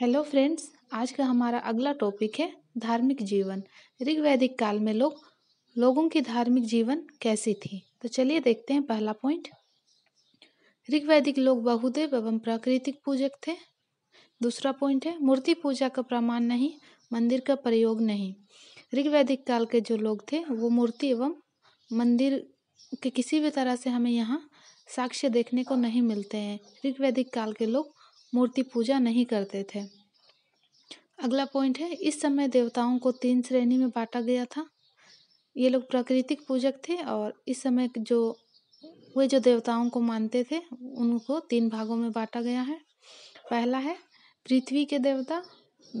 hello friends आज का हमारा अगला टॉपिक है धार्मिक जीवन ऋग्वैदिक काल में लोग लोगों की धार्मिक जीवन कैसी थी तो चलिए देखते हैं पहला पॉइंट ऋग्वैदिक लोग बहुदेव एवं प्राकृतिक पूजक थे दूसरा पॉइंट है मूर्ति पूजा का प्रमाण नहीं मंदिर का प्रयोग नहीं ऋग्वैदिक काल के जो लोग थे वो मूर्ति एवं मंदिर के किसी भी तरह से हमें यहाँ साक्ष्य देखने को नहीं मिलते हैं ऋग्वैदिक काल के लोग मूर्ति पूजा नहीं करते थे अगला पॉइंट है इस समय देवताओं को तीन श्रेणी में बांटा गया था ये लोग प्राकृतिक पूजक थे और इस समय जो वे जो देवताओं को मानते थे उनको तीन भागों में बांटा गया है पहला है पृथ्वी के देवता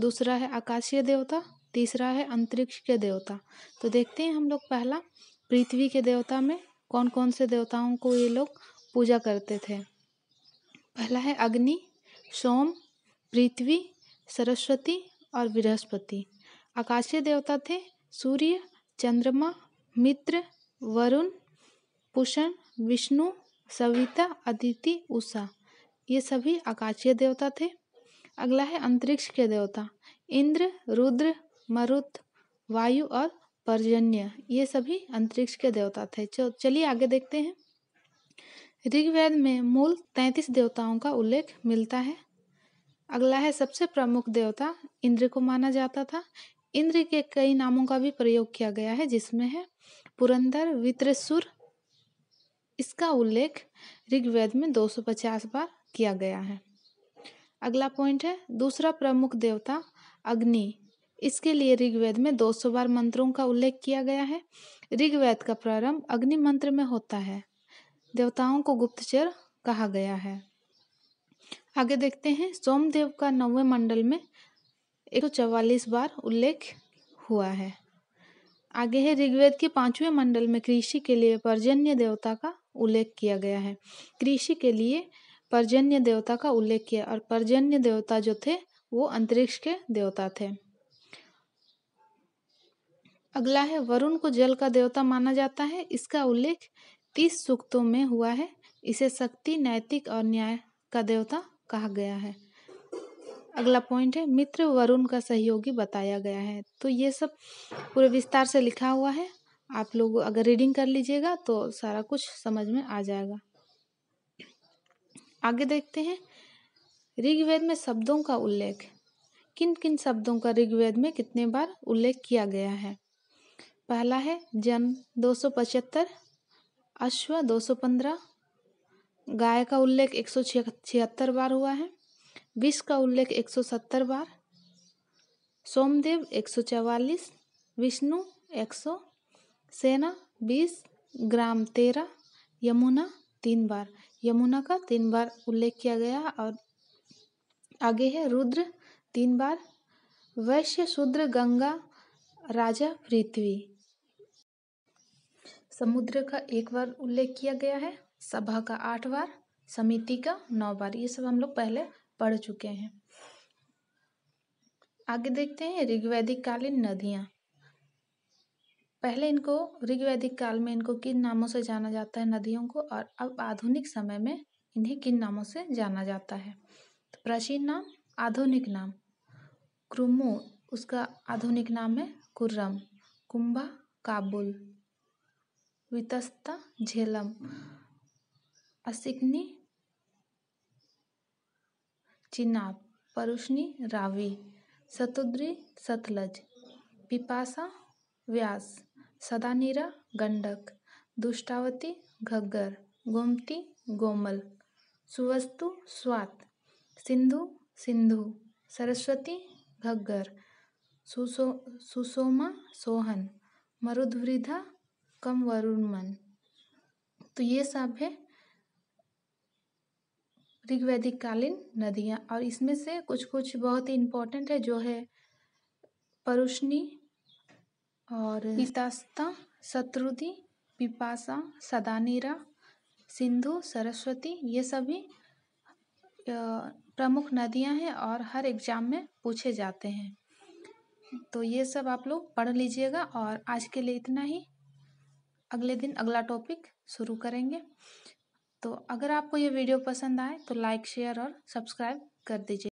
दूसरा है आकाशीय देवता तीसरा है अंतरिक्ष के देवता तो देखते हैं हम लोग पहला पृथ्वी के देवता में कौन कौन से देवताओं को ये लोग पूजा करते थे पहला है अग्नि सोम पृथ्वी सरस्वती और बृहस्पति आकाशीय देवता थे सूर्य चंद्रमा मित्र वरुण पुषण विष्णु सविता अदिति उषा ये सभी आकाशीय देवता थे अगला है अंतरिक्ष के देवता इंद्र रुद्र मरुत वायु और पर्जन्य ये सभी अंतरिक्ष के देवता थे चलिए आगे देखते हैं ऋग्वेद में मूल तैंतीस देवताओं का उल्लेख मिलता है अगला है सबसे प्रमुख देवता इंद्र को माना जाता था इंद्र के कई नामों का भी प्रयोग किया गया है जिसमें है पुरंदर वित्रसुर इसका उल्लेख ऋग्वेद में 250 बार किया गया है अगला पॉइंट है दूसरा प्रमुख देवता अग्नि इसके लिए ऋग्वेद में 200 बार मंत्रों का उल्लेख किया गया है ऋग्वेद का प्रारंभ अग्नि मंत्र में होता है देवताओं को गुप्तचर कहा गया है आगे देखते हैं सोमदेव का नवे मंडल में एक सौ चवालीस बार उल्लेख हुआ है आगे है ऋग्वेद के पांचवें मंडल में कृषि के लिए पर्जन्य देवता का उल्लेख किया गया है कृषि के लिए पर्जन्य देवता का उल्लेख किया और पर्जन्य देवता जो थे वो अंतरिक्ष के देवता थे अगला है वरुण को जल का देवता माना जाता है इसका उल्लेख तीस सूक्तों में हुआ है इसे शक्ति नैतिक और न्याय का देवता कहा गया है अगला पॉइंट है मित्र वरुण का सहयोगी बताया गया है तो ये सब पूरे विस्तार से लिखा हुआ है आप लोग अगर रीडिंग कर लीजिएगा तो सारा कुछ समझ में आ जाएगा आगे देखते हैं ऋग्वेद में शब्दों का उल्लेख किन किन शब्दों का ऋग्वेद में कितने बार उल्लेख किया गया है पहला है जन दो सौ पचहत्तर अश्व दो सौ पंद्रह गाय का उल्लेख एक सौ छिहत्तर बार हुआ है विष का उल्लेख एक सौ सत्तर बार सोमदेव एक सौ चवालीस विष्णु एक सौ सेना बीस ग्राम तेरह यमुना तीन बार यमुना का तीन बार उल्लेख किया गया और आगे है रुद्र तीन बार वैश्य शूद्र गंगा राजा पृथ्वी समुद्र का एक बार उल्लेख किया गया है सभा का आठ बार समिति का नौ बार ये सब हम लोग पहले पढ़ चुके हैं आगे देखते हैं ऋग्वैदिक कालीन नदियाँ पहले इनको ऋग्वैदिक काल में इनको किन नामों से जाना जाता है नदियों को और अब आधुनिक समय में इन्हें किन नामों से जाना जाता है तो प्राचीन नाम आधुनिक नाम क्रुमु उसका आधुनिक नाम है कुर्रम कुंभा काबुल वितस्ता झेलम असिकनी चिनाब परुष्नी रावी सतुद्री सतलज पिपासा व्यास सदानीरा गंडक दुष्टावती घग्गर गोमती गोमल सुवस्तु स्वात सिंधु सिंधु सरस्वती घग्गर सुसो सुसोमा सोहन मरुधवृधा कम वरुणमन तो ये सब है ऋग्वैदिक कालीन नदियाँ और इसमें से कुछ कुछ बहुत ही इम्पोर्टेंट है जो है परुष्णी और हितास्ता शत्रुदी पिपासा सदानीरा सिंधु सरस्वती ये सभी प्रमुख नदियाँ हैं और हर एग्ज़ाम में पूछे जाते हैं तो ये सब आप लोग पढ़ लीजिएगा और आज के लिए इतना ही अगले दिन अगला टॉपिक शुरू करेंगे तो अगर आपको ये वीडियो पसंद आए तो लाइक शेयर और सब्सक्राइब कर दीजिए